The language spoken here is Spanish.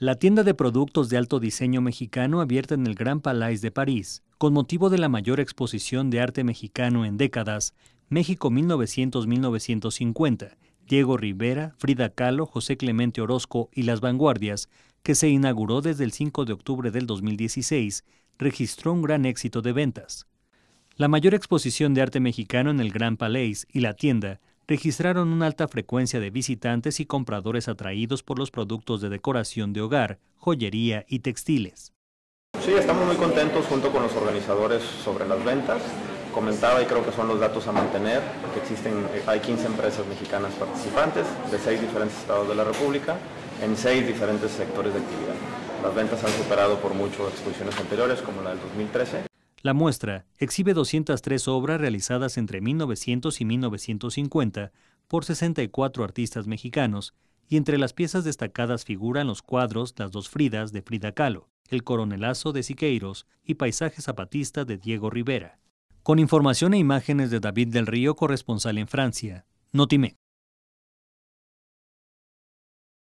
La tienda de productos de alto diseño mexicano abierta en el Gran Palais de París, con motivo de la mayor exposición de arte mexicano en décadas, México 1900-1950, Diego Rivera, Frida Kahlo, José Clemente Orozco y Las Vanguardias, que se inauguró desde el 5 de octubre del 2016, registró un gran éxito de ventas. La mayor exposición de arte mexicano en el Gran Palais y la tienda registraron una alta frecuencia de visitantes y compradores atraídos por los productos de decoración de hogar, joyería y textiles. Sí, estamos muy contentos junto con los organizadores sobre las ventas. Comentaba y creo que son los datos a mantener, que existen, eh, hay 15 empresas mexicanas participantes de 6 diferentes estados de la República en 6 diferentes sectores de actividad. Las ventas han superado por mucho exposiciones anteriores como la del 2013 la muestra exhibe 203 obras realizadas entre 1900 y 1950 por 64 artistas mexicanos, y entre las piezas destacadas figuran los cuadros Las dos Fridas de Frida Kahlo, El coronelazo de Siqueiros y Paisaje zapatista de Diego Rivera. Con información e imágenes de David del Río, corresponsal en Francia, Notimé.